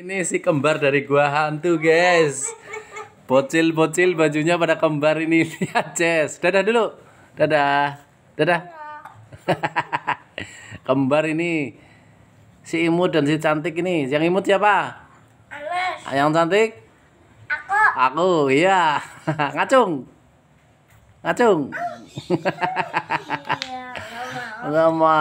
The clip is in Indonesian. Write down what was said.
Ini si kembar dari gua hantu, guys. Bocil-bocil bajunya pada kembar ini. Lihat, Jess. Dadah dulu. Dadah. Dadah. kembar ini si imut dan si cantik ini. Yang imut siapa? Alas. Ah, yang cantik? Aku. Aku, iya. Ngacung. Ngacung. Enggak oh, iya. mau.